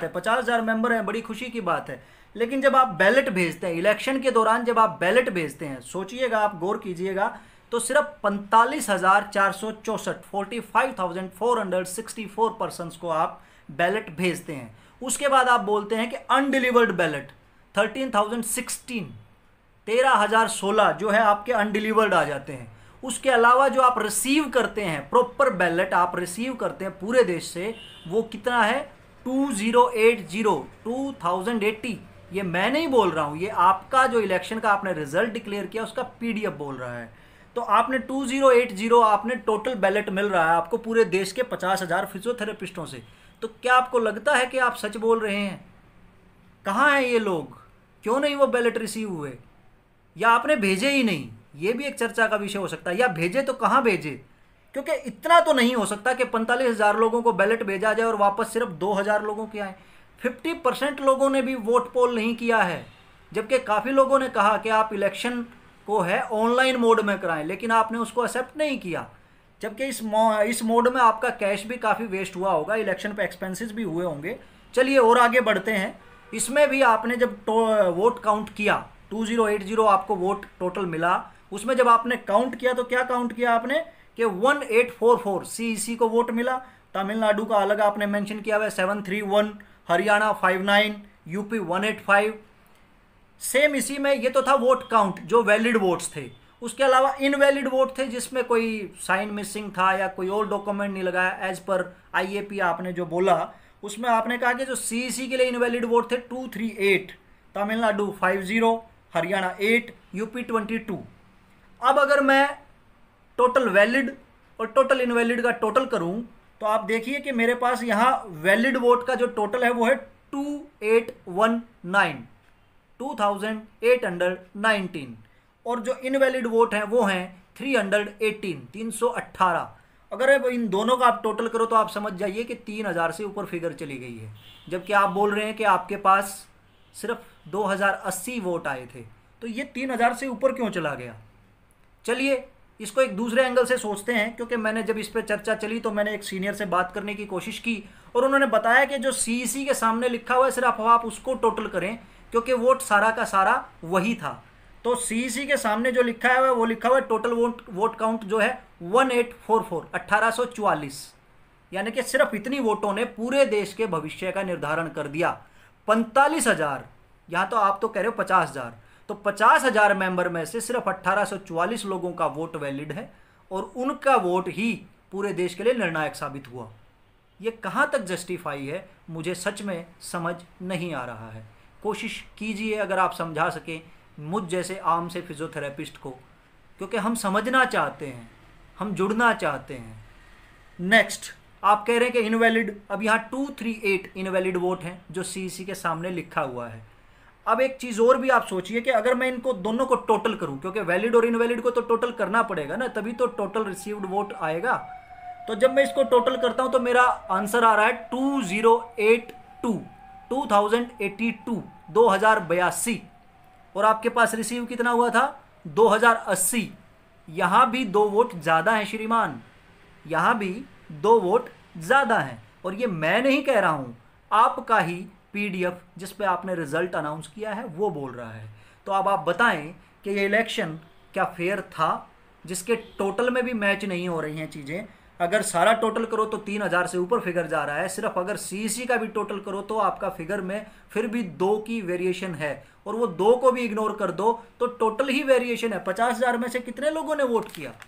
बात है पचास हज़ार मेम्बर हैं बड़ी खुशी की बात है लेकिन जब आप बैलेट भेजते हैं इलेक्शन के दौरान जब आप बैलेट भेजते हैं सोचिएगा आप गौर कीजिएगा तो सिर्फ पैंतालीस हज़ार चार सौ चौंसठ forty five thousand four hundred sixty four persons को आप बैलेट भेजते हैं उसके बाद आप बोलते हैं कि undelivered ballot thirteen thousand sixteen तेरह हज़ार सोलह जो है आपके अनडिलीवर्ड आ जाते हैं उसके अलावा जो आप रिसीव करते हैं प्रॉपर बैलेट आप रिसीव करते हैं पूरे देश से वो कितना है two zero eight zero two thousand eighty ये मैं नहीं बोल रहा हूँ ये आपका जो इलेक्शन का आपने रिजल्ट डिक्लेयर किया उसका पीडीएफ बोल रहा है तो आपने 2080 आपने टोटल बैलेट मिल रहा है आपको पूरे देश के पचास हज़ार फिजियोथेरेपिस्टों से तो क्या आपको लगता है कि आप सच बोल रहे हैं कहाँ हैं ये लोग क्यों नहीं वो बैलेट रिसीव हुए या आपने भेजे ही नहीं ये भी एक चर्चा का विषय हो सकता है या भेजे तो कहाँ भेजे क्योंकि इतना तो नहीं हो सकता कि पैंतालीस हज़ार लोगों को बैलेट भेजा जाए और वापस सिर्फ दो हज़ार लोगों के आए फिफ्टी परसेंट लोगों ने भी वोट पोल नहीं किया है जबकि काफ़ी लोगों ने कहा कि आप इलेक्शन को है ऑनलाइन मोड में कराएं लेकिन आपने उसको एक्सेप्ट नहीं किया जबकि इस मो, इस मोड में आपका कैश भी काफ़ी वेस्ट हुआ होगा इलेक्शन पर एक्सपेंसिस भी हुए होंगे चलिए और आगे बढ़ते हैं इसमें भी आपने जब वोट काउंट किया टू आपको वोट टोटल मिला उसमें जब आपने काउंट किया तो क्या काउंट किया आपने कि 1844 सीईसी e को वोट मिला तमिलनाडु का अलग आपने मेंशन किया हुआ seven three one Haryana five nine UP one eight five same इसी में ये तो था वोट काउंट जो वैलिड वोट्स थे उसके अलावा इनवैलिड वोट थे जिसमें कोई साइन मिसिंग था या कोई और डॉक्यूमेंट नहीं लगाया एज पर आई आपने जो बोला उसमें आपने कहा कि जो सीईसी e के लिए इनवैलिड वोट थे two three eight Tamil Nadu five zero Haryana eight UP twenty two अब अगर मैं टोटल वैलिड और टोटल इनवैलिड का टोटल करूं तो आप देखिए कि मेरे पास यहाँ वैलिड वोट का जो टोटल है वो है two eight one nine two thousand eight hundred nineteen और जो इनवैलिड वोट हैं वो हैं थ्री हंड्रेड एटीन तीन सौ अट्ठारह अगर इन दोनों का आप टोटल करो तो आप समझ जाइए कि तीन हज़ार से ऊपर फिगर चली गई है जबकि आप बोल रहे हैं कि आपके पास सिर्फ दो हज़ार अस्सी वोट आए थे तो ये तीन हज़ार से ऊपर क्यों चला गया चलिए इसको एक दूसरे एंगल से सोचते हैं क्योंकि मैंने जब इस पर चर्चा चली तो मैंने एक सीनियर से बात करने की कोशिश की और उन्होंने बताया कि जो सी सी e के सामने लिखा हुआ है सिर्फ आप उसको टोटल करें क्योंकि वोट सारा का सारा वही था तो सी सी e के सामने जो लिखा हुआ है वो लिखा हुआ है टोटल वोट वोट काउंट जो है वन एट फोर फोर अट्ठारह सौ चौवालीस यानी कि सिर्फ इतनी वोटों ने पूरे देश के भविष्य का निर्धारण कर दिया पैंतालीस हजार यहाँ तो आप तो कह रहे हो पचास हजार तो पचास हजार मेंबर में से सिर्फ अट्ठारह सौ चवालीस लोगों का वोट वैलिड है और उनका वोट ही पूरे देश के लिए निर्णायक साबित हुआ ये कहाँ तक जस्टिफाई है मुझे सच में समझ नहीं आ रहा है कोशिश कीजिए अगर आप समझा सकें मुझ जैसे आम से फिजियोथेरेपिस्ट को क्योंकि हम समझना चाहते हैं हम जुड़ना चाहते हैं नेक्स्ट आप कह रहे हैं कि इनवैलिड अब यहाँ two three eight invalid vote हैं जो सी e के सामने लिखा हुआ है अब एक चीज़ और भी आप सोचिए कि अगर मैं इनको दोनों को टोटल करूं क्योंकि वैलिड और इनवैलिड को तो टोटल करना पड़ेगा ना तभी तो टोटल रिसीव्ड वोट आएगा तो जब मैं इसको टोटल करता हूं तो मेरा आंसर आ रहा है two zero eight two two thousand eighty two दो हज़ार बयासी और आपके पास रिसीव कितना हुआ था दो हज़ार अस्सी यहाँ भी दो वोट ज़्यादा हैं श्रीमान यहाँ भी दो वोट ज़्यादा हैं और ये मैं नहीं कह रहा हूँ आपका ही पीडीएफ जिस पे आपने रिजल्ट अनाउंस किया है वो बोल रहा है तो अब आप बताएं कि ये इलेक्शन क्या फेयर था जिसके टोटल में भी मैच नहीं हो रही हैं चीज़ें अगर सारा टोटल करो तो तीन हज़ार से ऊपर फिगर जा रहा है सिर्फ अगर सी का भी टोटल करो तो आपका फिगर में फिर भी दो की वेरिएशन है और वो दो को भी इग्नोर कर दो तो टोटल ही वेरिएशन है पचास हज़ार में से कितने लोगों ने वोट किया